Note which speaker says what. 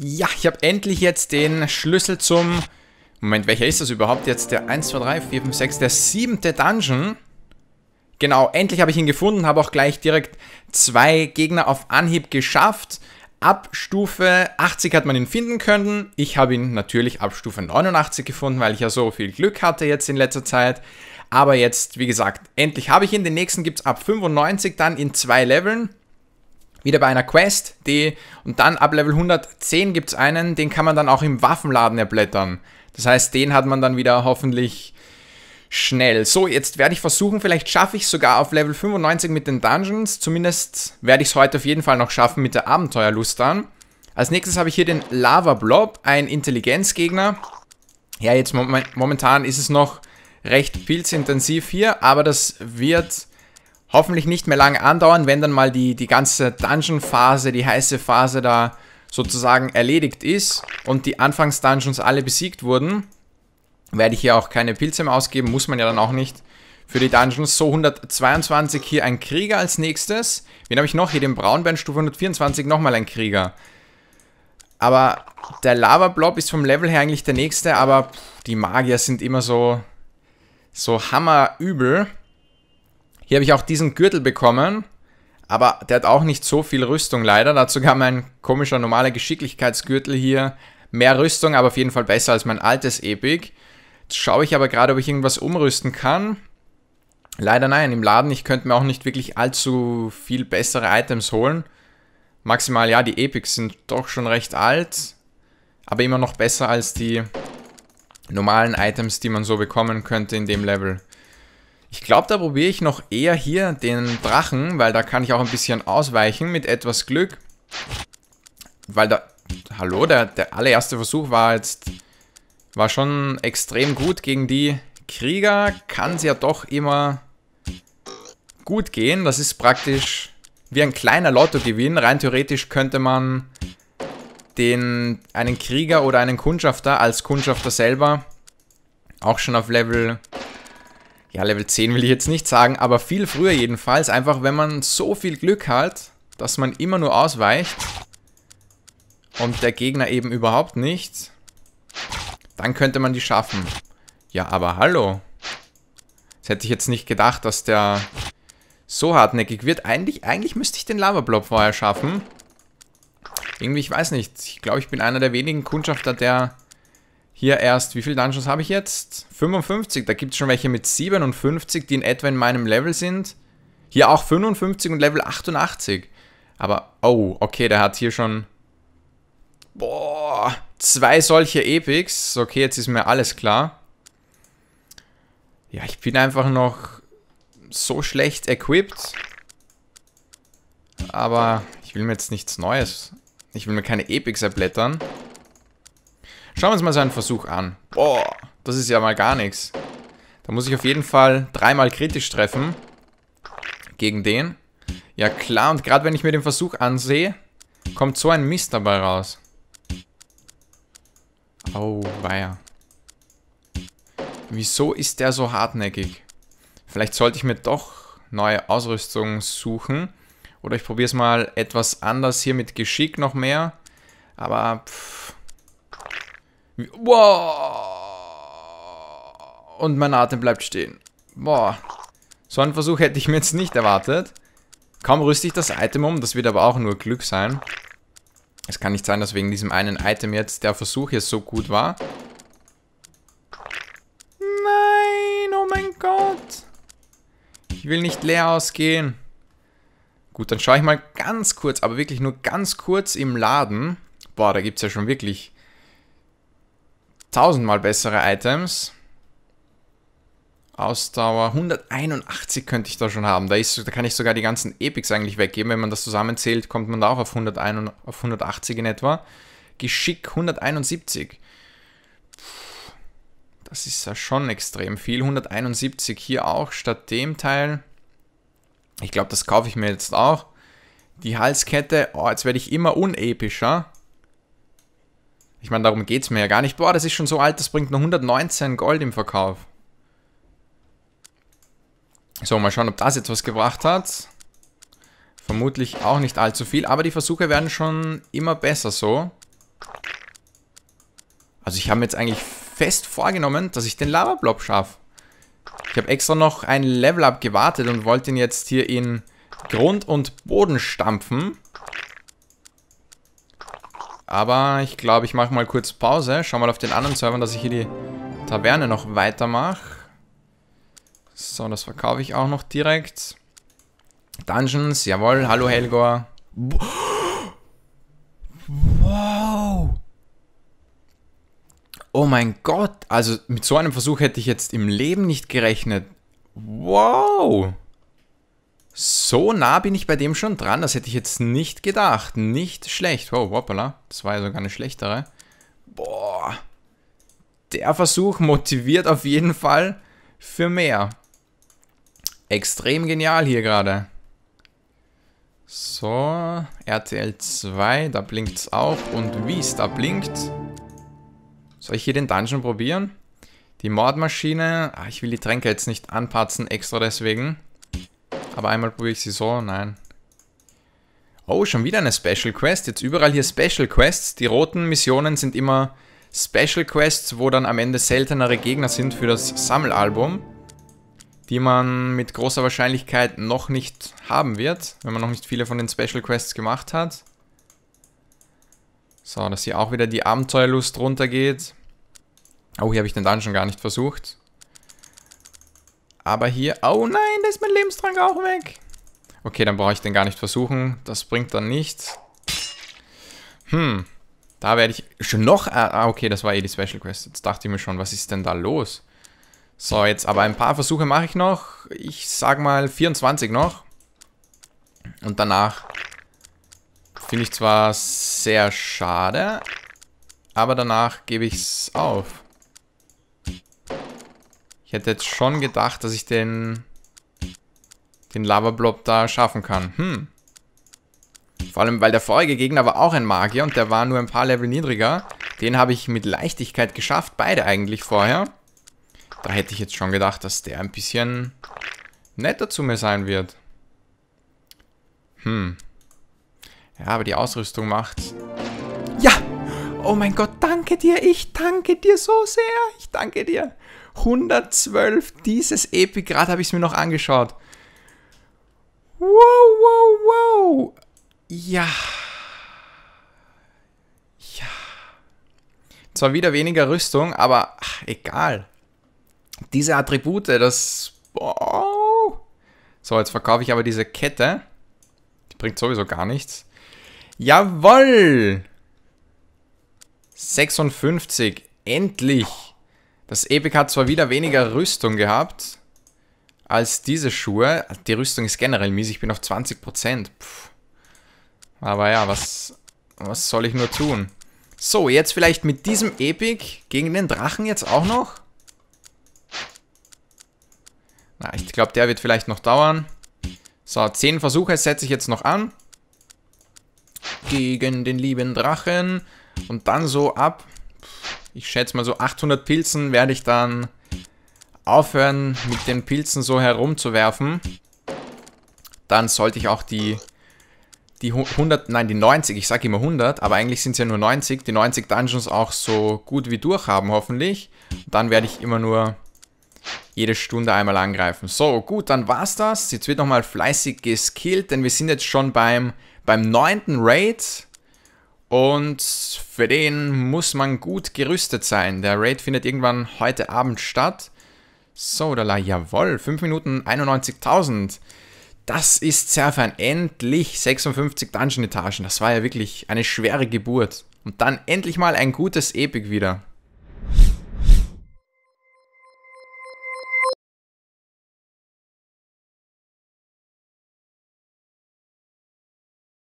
Speaker 1: Ja, ich habe endlich jetzt den Schlüssel zum... Moment, welcher ist das überhaupt jetzt? Der 1, 2, 3, 4, 5, 6, der siebte Dungeon. Genau, endlich habe ich ihn gefunden, habe auch gleich direkt zwei Gegner auf Anhieb geschafft. Ab Stufe 80 hat man ihn finden können. Ich habe ihn natürlich ab Stufe 89 gefunden, weil ich ja so viel Glück hatte jetzt in letzter Zeit. Aber jetzt, wie gesagt, endlich habe ich ihn. Den nächsten gibt es ab 95 dann in zwei Leveln wieder bei einer Quest, die und dann ab Level 110 gibt es einen, den kann man dann auch im Waffenladen erblättern. Das heißt, den hat man dann wieder hoffentlich schnell. So, jetzt werde ich versuchen, vielleicht schaffe ich es sogar auf Level 95 mit den Dungeons. Zumindest werde ich es heute auf jeden Fall noch schaffen mit der Abenteuerlust dann. Als nächstes habe ich hier den Lava Blob, ein Intelligenzgegner. Ja, jetzt momentan ist es noch recht pilzintensiv hier, aber das wird hoffentlich nicht mehr lange andauern, wenn dann mal die, die ganze Dungeon-Phase, die heiße Phase da sozusagen erledigt ist und die Anfangs-Dungeons alle besiegt wurden, werde ich hier auch keine Pilze mehr ausgeben, muss man ja dann auch nicht für die Dungeons. So 122 hier ein Krieger als nächstes. Wen habe ich noch? Hier den Braunbären Stufe 124 nochmal ein Krieger. Aber der Lava Blob ist vom Level her eigentlich der nächste, aber die Magier sind immer so, so hammerübel. Hier habe ich auch diesen Gürtel bekommen, aber der hat auch nicht so viel Rüstung leider. Dazu kam mein komischer normaler Geschicklichkeitsgürtel hier. Mehr Rüstung, aber auf jeden Fall besser als mein altes Epic. Jetzt schaue ich aber gerade, ob ich irgendwas umrüsten kann. Leider nein, im Laden, ich könnte mir auch nicht wirklich allzu viel bessere Items holen. Maximal, ja, die Epics sind doch schon recht alt, aber immer noch besser als die normalen Items, die man so bekommen könnte in dem Level. Ich glaube, da probiere ich noch eher hier den Drachen, weil da kann ich auch ein bisschen ausweichen mit etwas Glück. Weil da... Hallo, der, der allererste Versuch war jetzt... War schon extrem gut gegen die Krieger. Kann es ja doch immer gut gehen. Das ist praktisch wie ein kleiner Lottogewinn. Rein theoretisch könnte man den, einen Krieger oder einen Kundschafter als Kundschafter selber auch schon auf Level ja, Level 10 will ich jetzt nicht sagen, aber viel früher jedenfalls. Einfach, wenn man so viel Glück hat, dass man immer nur ausweicht und der Gegner eben überhaupt nicht, dann könnte man die schaffen. Ja, aber hallo. Das hätte ich jetzt nicht gedacht, dass der so hartnäckig wird. Eigentlich, eigentlich müsste ich den Lava-Blob vorher schaffen. Irgendwie, ich weiß nicht. Ich glaube, ich bin einer der wenigen Kundschafter, der hier erst, wie viele Dungeons habe ich jetzt? 55, da gibt es schon welche mit 57, die in etwa in meinem Level sind. Hier auch 55 und Level 88. Aber, oh, okay, der hat hier schon... Boah, zwei solche Epics. Okay, jetzt ist mir alles klar. Ja, ich bin einfach noch so schlecht equipped. Aber ich will mir jetzt nichts Neues. Ich will mir keine Epics erblättern. Schauen wir uns mal seinen Versuch an. Boah, das ist ja mal gar nichts. Da muss ich auf jeden Fall dreimal kritisch treffen. Gegen den. Ja klar, und gerade wenn ich mir den Versuch ansehe, kommt so ein Mist dabei raus. Oh, weia. Wieso ist der so hartnäckig? Vielleicht sollte ich mir doch neue Ausrüstung suchen. Oder ich probiere es mal etwas anders hier mit Geschick noch mehr. Aber pff, Wow. Und mein Atem bleibt stehen. Boah. So einen Versuch hätte ich mir jetzt nicht erwartet. Kaum rüste ich das Item um, das wird aber auch nur Glück sein. Es kann nicht sein, dass wegen diesem einen Item jetzt der Versuch jetzt so gut war. Nein, oh mein Gott. Ich will nicht leer ausgehen. Gut, dann schaue ich mal ganz kurz, aber wirklich nur ganz kurz im Laden. Boah, da gibt es ja schon wirklich tausendmal bessere Items. Ausdauer 181 könnte ich da schon haben. Da, ist, da kann ich sogar die ganzen Epics eigentlich weggeben. Wenn man das zusammenzählt, kommt man da auch auf, 101, auf 180 in etwa. Geschick 171. das ist ja schon extrem viel. 171 hier auch statt dem Teil. Ich glaube, das kaufe ich mir jetzt auch. Die Halskette, oh, jetzt werde ich immer unepischer. Ich meine, darum geht es mir ja gar nicht. Boah, das ist schon so alt, das bringt nur 119 Gold im Verkauf. So, mal schauen, ob das jetzt was gebracht hat. Vermutlich auch nicht allzu viel, aber die Versuche werden schon immer besser so. Also ich habe mir jetzt eigentlich fest vorgenommen, dass ich den Lava-Blob schaffe. Ich habe extra noch ein Level-Up gewartet und wollte ihn jetzt hier in Grund und Boden stampfen. Aber ich glaube, ich mache mal kurz Pause. Schau mal auf den anderen Servern, dass ich hier die Taverne noch weitermache. So, das verkaufe ich auch noch direkt. Dungeons, jawohl. Hallo Helgor. Wow. Oh mein Gott. Also mit so einem Versuch hätte ich jetzt im Leben nicht gerechnet. Wow. So nah bin ich bei dem schon dran, das hätte ich jetzt nicht gedacht. Nicht schlecht. Wow, hoppala, das war ja sogar eine schlechtere. Boah, der Versuch motiviert auf jeden Fall für mehr. Extrem genial hier gerade. So, RTL 2, da blinkt es auch. Und wie es da blinkt. Soll ich hier den Dungeon probieren? Die Mordmaschine. Ah, ich will die Tränke jetzt nicht anpatzen, extra deswegen. Aber einmal probiere ich sie so, nein. Oh, schon wieder eine Special Quest. Jetzt überall hier Special Quests. Die roten Missionen sind immer Special Quests, wo dann am Ende seltenere Gegner sind für das Sammelalbum. Die man mit großer Wahrscheinlichkeit noch nicht haben wird, wenn man noch nicht viele von den Special Quests gemacht hat. So, dass hier auch wieder die Abenteuerlust runtergeht. Oh, hier habe ich den Dungeon gar nicht versucht. Aber hier... Oh nein, da ist mein Lebenstrank auch weg. Okay, dann brauche ich den gar nicht versuchen. Das bringt dann nichts. Hm. Da werde ich schon noch... Äh, ah, okay, das war eh die Special Quest. Jetzt dachte ich mir schon, was ist denn da los? So, jetzt aber ein paar Versuche mache ich noch. Ich sag mal 24 noch. Und danach finde ich zwar sehr schade, aber danach gebe ich es auf. Ich hätte jetzt schon gedacht, dass ich den, den Lava-Blob da schaffen kann. Hm. Vor allem, weil der vorige Gegner war auch ein Magier und der war nur ein paar Level niedriger. Den habe ich mit Leichtigkeit geschafft, beide eigentlich vorher. Da hätte ich jetzt schon gedacht, dass der ein bisschen netter zu mir sein wird. Hm. Ja, aber die Ausrüstung macht... Ja! Oh mein Gott, danke dir! Ich danke dir so sehr! Ich danke dir! 112, dieses Epigrad habe ich mir noch angeschaut. Wow, wow, wow. Ja. Ja. Zwar wieder weniger Rüstung, aber ach, egal. Diese Attribute, das... Wow. So, jetzt verkaufe ich aber diese Kette. Die bringt sowieso gar nichts. Jawoll! 56. Endlich. Das Epic hat zwar wieder weniger Rüstung gehabt als diese Schuhe. Die Rüstung ist generell mies. Ich bin auf 20%. Puh. Aber ja, was, was soll ich nur tun? So, jetzt vielleicht mit diesem Epic gegen den Drachen jetzt auch noch? Na, ich glaube, der wird vielleicht noch dauern. So, 10 Versuche setze ich jetzt noch an. Gegen den lieben Drachen. Und dann so ab ich schätze mal so 800 Pilzen werde ich dann aufhören, mit den Pilzen so herumzuwerfen. Dann sollte ich auch die, die 100, nein, die 90, ich sage immer 100, aber eigentlich sind es ja nur 90, die 90 Dungeons auch so gut wie durch haben, hoffentlich. Dann werde ich immer nur jede Stunde einmal angreifen. So, gut, dann war's das. Jetzt wird nochmal fleißig geskillt, denn wir sind jetzt schon beim, beim neunten Raid. Und für den muss man gut gerüstet sein. Der Raid findet irgendwann heute Abend statt. So, da la, jawoll, 5 Minuten 91.000. Das ist sehr fein. Endlich 56 Dungeon-Etagen. Das war ja wirklich eine schwere Geburt. Und dann endlich mal ein gutes Epic wieder.